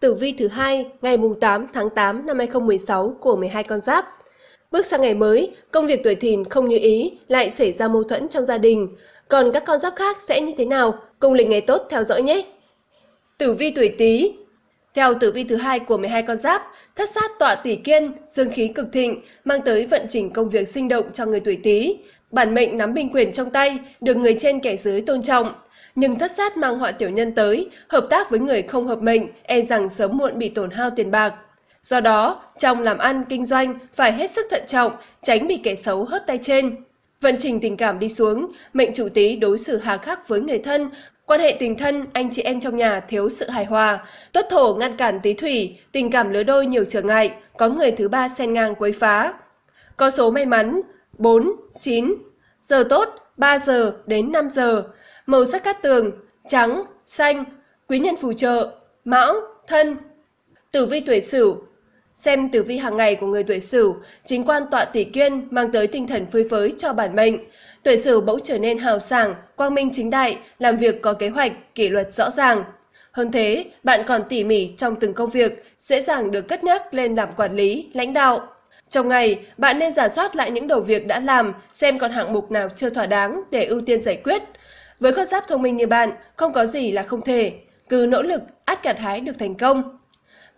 tử vi thứ hai ngày 8 tháng 8 năm 2016 của 12 con giáp. Bước sang ngày mới, công việc tuổi thìn không như ý, lại xảy ra mâu thuẫn trong gia đình. Còn các con giáp khác sẽ như thế nào? Cùng lịch ngày tốt theo dõi nhé! Tử vi tuổi Tý theo tử vi thứ hai của 12 con giáp, thất sát tọa tỷ kiên, dương khí cực thịnh, mang tới vận trình công việc sinh động cho người tuổi Tý. Bản mệnh nắm binh quyền trong tay, được người trên kẻ dưới tôn trọng, nhưng thất sát mang họa tiểu nhân tới, hợp tác với người không hợp mệnh, e rằng sớm muộn bị tổn hao tiền bạc. Do đó, trong làm ăn, kinh doanh phải hết sức thận trọng, tránh bị kẻ xấu hớt tay trên. Vận trình tình cảm đi xuống, mệnh chủ tý đối xử hà khắc với người thân, quan hệ tình thân, anh chị em trong nhà thiếu sự hài hòa, tuất thổ ngăn cản tý thủy, tình cảm lứa đôi nhiều trở ngại, có người thứ ba xen ngang quấy phá. Có số may mắn 4, 9, giờ tốt 3 giờ đến 5 giờ, Màu sắc cát tường, trắng, xanh, quý nhân phù trợ, mão, thân. Tử vi tuổi sửu Xem tử vi hàng ngày của người tuổi sửu, chính quan tọa tỷ kiên mang tới tinh thần phơi phới cho bản mệnh. Tuổi sửu bỗng trở nên hào sảng, quang minh chính đại, làm việc có kế hoạch, kỷ luật rõ ràng. Hơn thế, bạn còn tỉ mỉ trong từng công việc, dễ dàng được cất nhắc lên làm quản lý, lãnh đạo. Trong ngày, bạn nên giả soát lại những đầu việc đã làm, xem còn hạng mục nào chưa thỏa đáng để ưu tiên giải quyết, với con giáp thông minh như bạn, không có gì là không thể, cứ nỗ lực, át cả thái được thành công.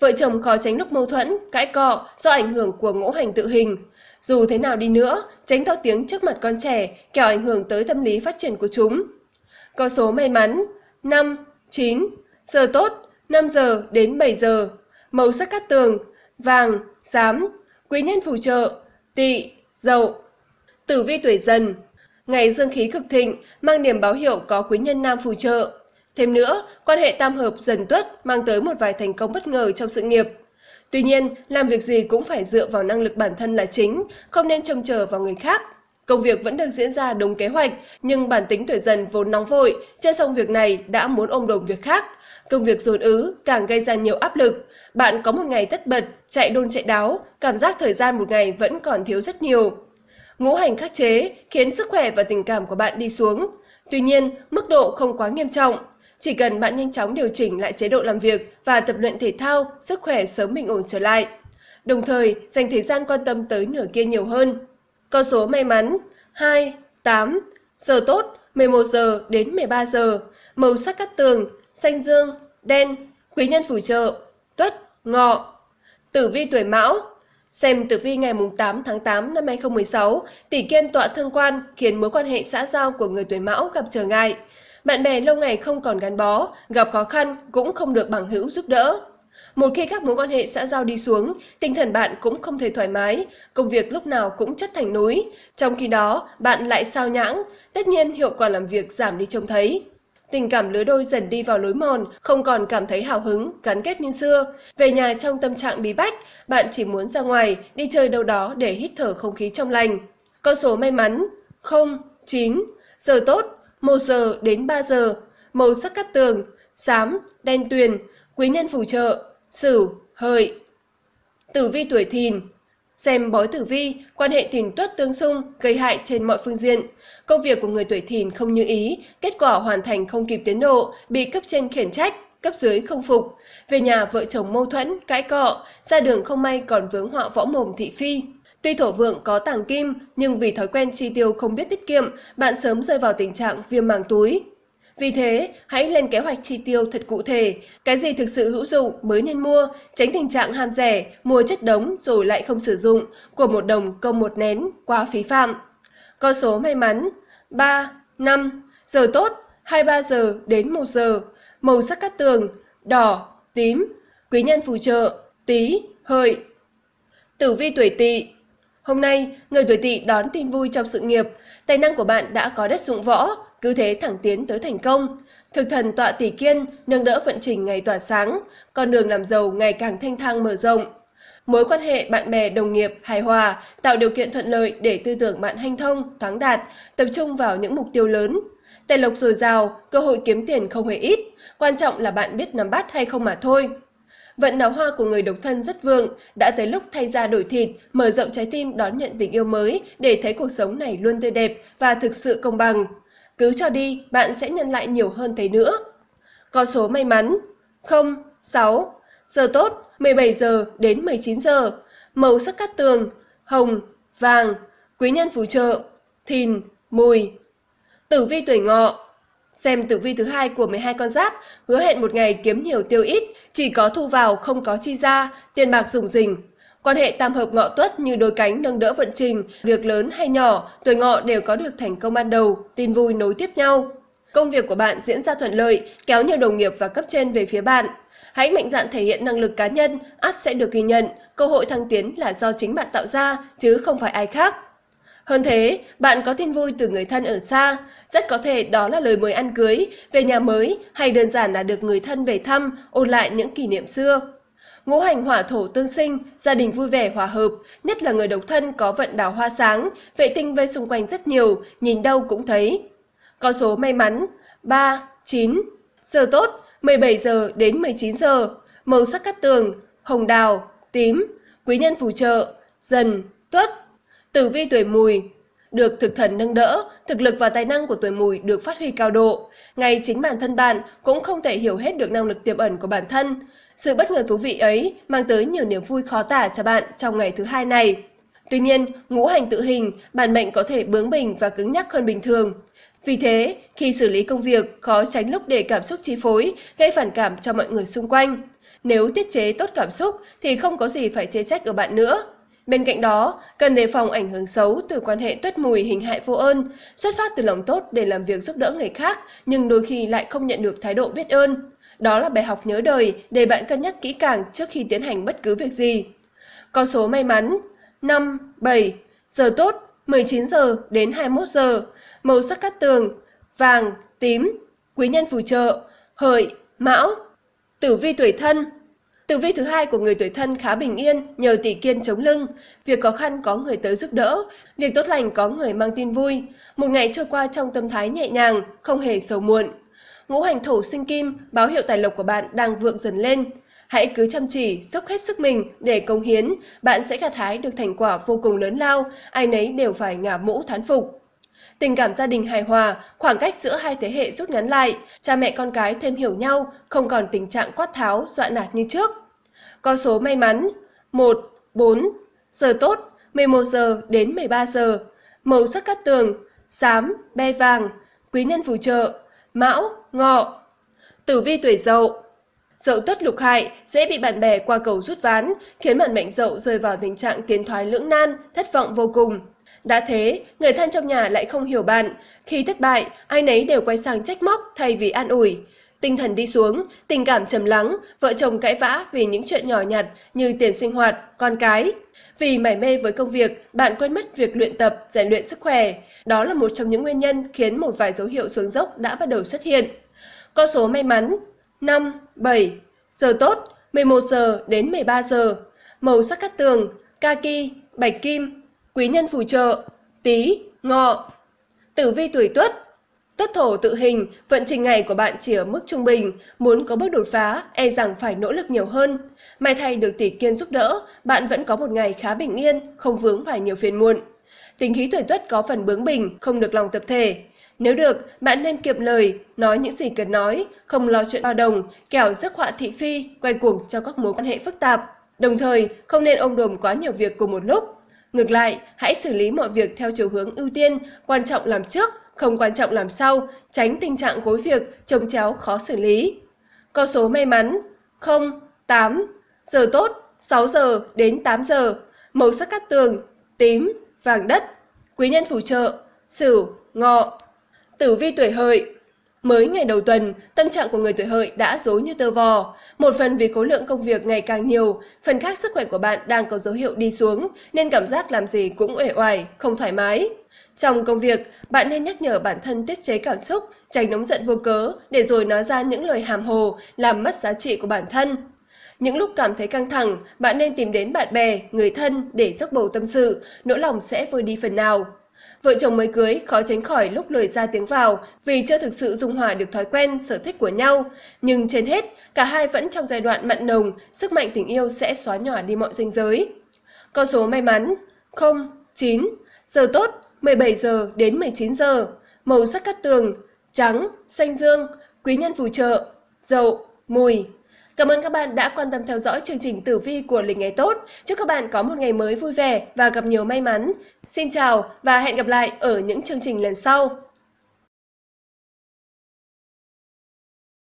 Vợ chồng khó tránh lúc mâu thuẫn, cãi cọ do ảnh hưởng của ngũ hành tự hình. Dù thế nào đi nữa, tránh to tiếng trước mặt con trẻ, kẻo ảnh hưởng tới tâm lý phát triển của chúng. Có số may mắn 5, 9, giờ tốt 5 giờ đến 7 giờ, màu sắc cát tường, vàng, xám, quý nhân phù trợ, tỵ, dậu. Tử vi tuổi dần Ngày dương khí cực thịnh mang niềm báo hiệu có quý nhân nam phù trợ. Thêm nữa, quan hệ tam hợp dần tuất mang tới một vài thành công bất ngờ trong sự nghiệp. Tuy nhiên, làm việc gì cũng phải dựa vào năng lực bản thân là chính, không nên trông chờ vào người khác. Công việc vẫn được diễn ra đúng kế hoạch, nhưng bản tính tuổi dần vốn nóng vội, chưa xong việc này đã muốn ôm đồm việc khác. Công việc dồn ứ càng gây ra nhiều áp lực. Bạn có một ngày tất bật, chạy đôn chạy đáo, cảm giác thời gian một ngày vẫn còn thiếu rất nhiều ngũ hành khắc chế khiến sức khỏe và tình cảm của bạn đi xuống. Tuy nhiên, mức độ không quá nghiêm trọng. Chỉ cần bạn nhanh chóng điều chỉnh lại chế độ làm việc và tập luyện thể thao, sức khỏe sớm bình ổn trở lại. Đồng thời, dành thời gian quan tâm tới nửa kia nhiều hơn. Con số may mắn 2, 8, giờ tốt 11 giờ đến 13 giờ, màu sắc cát tường, xanh dương, đen, quý nhân phù trợ, tuất, ngọ. Tử vi tuổi mão, Xem tử vi ngày 8 tháng 8 năm 2016, tỷ kiên tọa thương quan khiến mối quan hệ xã giao của người tuổi mão gặp trở ngại. Bạn bè lâu ngày không còn gắn bó, gặp khó khăn cũng không được bằng hữu giúp đỡ. Một khi các mối quan hệ xã giao đi xuống, tinh thần bạn cũng không thể thoải mái, công việc lúc nào cũng chất thành núi. Trong khi đó, bạn lại sao nhãng, tất nhiên hiệu quả làm việc giảm đi trông thấy tình cảm lứa đôi dần đi vào lối mòn, không còn cảm thấy hào hứng, gắn kết như xưa. Về nhà trong tâm trạng bí bách, bạn chỉ muốn ra ngoài, đi chơi đâu đó để hít thở không khí trong lành. Con số may mắn 0, 9, giờ tốt 1 giờ đến 3 giờ, màu sắc cát tường, xám, đen tuyền, quý nhân phù trợ, sửu, hợi. Tử vi tuổi thìn xem bói tử vi, quan hệ tình tuất tương xung, gây hại trên mọi phương diện. Công việc của người tuổi thìn không như ý, kết quả hoàn thành không kịp tiến độ, bị cấp trên khiển trách, cấp dưới không phục. Về nhà vợ chồng mâu thuẫn, cãi cọ, ra đường không may còn vướng họa võ mồm thị phi. Tuy thổ vượng có tàng kim, nhưng vì thói quen chi tiêu không biết tiết kiệm, bạn sớm rơi vào tình trạng viêm màng túi. Vì thế, hãy lên kế hoạch chi tiêu thật cụ thể, cái gì thực sự hữu dụng mới nên mua, tránh tình trạng ham rẻ, mua chất đống rồi lại không sử dụng, của một đồng công một nén, quá phí phạm. Con số may mắn 3, 5, giờ tốt 23 giờ đến 1 giờ, màu sắc cát tường đỏ, tím, quý nhân phù trợ tí, hợi. Tử vi tuổi tỵ Hôm nay, người tuổi tỵ đón tin vui trong sự nghiệp, tài năng của bạn đã có đất dụng võ, cứ thế thẳng tiến tới thành công. Thực thần tọa tỷ kiên, nâng đỡ vận trình ngày tỏa sáng, con đường làm giàu ngày càng thanh thang mở rộng. Mối quan hệ bạn bè đồng nghiệp hài hòa tạo điều kiện thuận lợi để tư tưởng bạn hanh thông, thoáng đạt, tập trung vào những mục tiêu lớn. Tài lộc dồi dào, cơ hội kiếm tiền không hề ít, quan trọng là bạn biết nắm bắt hay không mà thôi. Vận đào hoa của người độc thân rất vượng, đã tới lúc thay da đổi thịt, mở rộng trái tim đón nhận tình yêu mới để thấy cuộc sống này luôn tươi đẹp và thực sự công bằng. Cứ cho đi, bạn sẽ nhận lại nhiều hơn thế nữa. Con số may mắn 0, 6, giờ tốt 17 giờ đến 19 giờ, màu sắc cát tường, hồng, vàng, quý nhân phù trợ, thìn, mùi. Tử vi tuổi ngọ Xem tử vi thứ hai của 12 con giáp, hứa hẹn một ngày kiếm nhiều tiêu ít, chỉ có thu vào không có chi ra, tiền bạc dùng dình Quan hệ tam hợp ngọ tuất như đôi cánh nâng đỡ vận trình, việc lớn hay nhỏ, tuổi ngọ đều có được thành công ban đầu, tin vui nối tiếp nhau. Công việc của bạn diễn ra thuận lợi, kéo nhiều đồng nghiệp và cấp trên về phía bạn. Hãy mạnh dạn thể hiện năng lực cá nhân, ắt sẽ được ghi nhận, cơ hội thăng tiến là do chính bạn tạo ra, chứ không phải ai khác. Hơn thế, bạn có tin vui từ người thân ở xa, rất có thể đó là lời mời ăn cưới, về nhà mới hay đơn giản là được người thân về thăm, ôn lại những kỷ niệm xưa. Ngũ hành hỏa thổ tương sinh, gia đình vui vẻ hòa hợp, nhất là người độc thân có vận đào hoa sáng, vệ tinh vây xung quanh rất nhiều, nhìn đâu cũng thấy. Con số may mắn 3, 9. Giờ tốt 17 giờ đến 19 giờ. Màu sắc cát tường hồng đào, tím, quý nhân phù trợ, dần, tuất. Tử vi tuổi mùi được thực thần nâng đỡ, thực lực và tài năng của tuổi mùi được phát huy cao độ. Ngay chính bản thân bạn cũng không thể hiểu hết được năng lực tiềm ẩn của bản thân. Sự bất ngờ thú vị ấy mang tới nhiều niềm vui khó tả cho bạn trong ngày thứ hai này. Tuy nhiên, ngũ hành tự hình, bản mệnh có thể bướng bỉnh và cứng nhắc hơn bình thường. Vì thế, khi xử lý công việc, khó tránh lúc để cảm xúc chi phối, gây phản cảm cho mọi người xung quanh. Nếu tiết chế tốt cảm xúc thì không có gì phải chê trách ở bạn nữa. Bên cạnh đó, cần đề phòng ảnh hưởng xấu từ quan hệ tuất mùi hình hại vô ơn, xuất phát từ lòng tốt để làm việc giúp đỡ người khác nhưng đôi khi lại không nhận được thái độ biết ơn. Đó là bài học nhớ đời để bạn cân nhắc kỹ càng trước khi tiến hành bất cứ việc gì. Con số may mắn 5, 7, giờ tốt 19 giờ đến 21 giờ, màu sắc cát tường vàng, tím, quý nhân phù trợ, hợi, mão, tử vi tuổi thân Tử vi thứ hai của người tuổi thân khá bình yên nhờ tỷ kiên chống lưng. Việc khó khăn có người tới giúp đỡ, việc tốt lành có người mang tin vui. Một ngày trôi qua trong tâm thái nhẹ nhàng, không hề sầu muộn. Ngũ hành thổ sinh kim, báo hiệu tài lộc của bạn đang vượng dần lên. Hãy cứ chăm chỉ, dốc hết sức mình để công hiến, bạn sẽ gặt hái được thành quả vô cùng lớn lao, ai nấy đều phải ngả mũ thán phục. Tình cảm gia đình hài hòa, khoảng cách giữa hai thế hệ rút ngắn lại, cha mẹ con cái thêm hiểu nhau, không còn tình trạng quát tháo, dọa nạt như trước. Có số may mắn 1, 4, giờ tốt 11 giờ đến 13 giờ, màu sắc cát tường, xám, be vàng, quý nhân phù trợ, mão, ngọ. Tử vi tuổi dậu Dậu tuất lục hại dễ bị bạn bè qua cầu rút ván, khiến bản mệnh dậu rơi vào tình trạng tiến thoái lưỡng nan, thất vọng vô cùng. Đã thế, người thân trong nhà lại không hiểu bạn. Khi thất bại, ai nấy đều quay sang trách móc thay vì an ủi. Tinh thần đi xuống, tình cảm trầm lắng, vợ chồng cãi vã vì những chuyện nhỏ nhặt như tiền sinh hoạt, con cái. Vì mải mê với công việc, bạn quên mất việc luyện tập, rèn luyện sức khỏe. Đó là một trong những nguyên nhân khiến một vài dấu hiệu xuống dốc đã bắt đầu xuất hiện. con số may mắn 5, 7, giờ tốt 11 giờ đến 13 giờ. Màu sắc cát tường, kaki, bạch kim, quý nhân phù trợ, tí, ngọ. Tử vi tuổi tuất, tuất thổ tự hình, vận trình ngày của bạn chỉ ở mức trung bình, muốn có bước đột phá, e rằng phải nỗ lực nhiều hơn. May thay được tỷ kiên giúp đỡ, bạn vẫn có một ngày khá bình yên, không vướng phải nhiều phiền muộn. Tính khí tuổi tuất có phần bướng bỉnh, không được lòng tập thể. Nếu được, bạn nên kiệm lời, nói những gì cần nói, không lo chuyện bao đồng, kẻo rước họa thị phi, quay cuồng cho các mối quan hệ phức tạp. Đồng thời, không nên ôm đồm quá nhiều việc cùng một lúc, Ngược lại, hãy xử lý mọi việc theo chiều hướng ưu tiên, quan trọng làm trước, không quan trọng làm sau, tránh tình trạng gối việc, trồng chéo khó xử lý. Con số may mắn 0, 8, giờ tốt 6 giờ đến 8 giờ, màu sắc cát tường tím, vàng đất, quý nhân phù trợ, sửu, ngọ. Tử vi tuổi hợi Mới ngày đầu tuần, tâm trạng của người tuổi hợi đã rối như tơ vò. Một phần vì khối lượng công việc ngày càng nhiều, phần khác sức khỏe của bạn đang có dấu hiệu đi xuống, nên cảm giác làm gì cũng uể oải, không thoải mái. Trong công việc, bạn nên nhắc nhở bản thân tiết chế cảm xúc, tránh nóng giận vô cớ để rồi nói ra những lời hàm hồ, làm mất giá trị của bản thân. Những lúc cảm thấy căng thẳng, bạn nên tìm đến bạn bè, người thân để dốc bầu tâm sự, nỗi lòng sẽ vơi đi phần nào. Vợ chồng mới cưới khó tránh khỏi lúc lời ra tiếng vào vì chưa thực sự dung hòa được thói quen, sở thích của nhau. Nhưng trên hết, cả hai vẫn trong giai đoạn mặn nồng, sức mạnh tình yêu sẽ xóa nhỏ đi mọi ranh giới. Con số may mắn 0, 9, giờ tốt 17 giờ đến 19 giờ, màu sắc cát tường, trắng, xanh dương, quý nhân phù trợ, dậu, mùi. Cảm ơn các bạn đã quan tâm theo dõi chương trình tử vi của lịch ngày tốt. Chúc các bạn có một ngày mới vui vẻ và gặp nhiều may mắn. Xin chào và hẹn gặp lại ở những chương trình lần sau.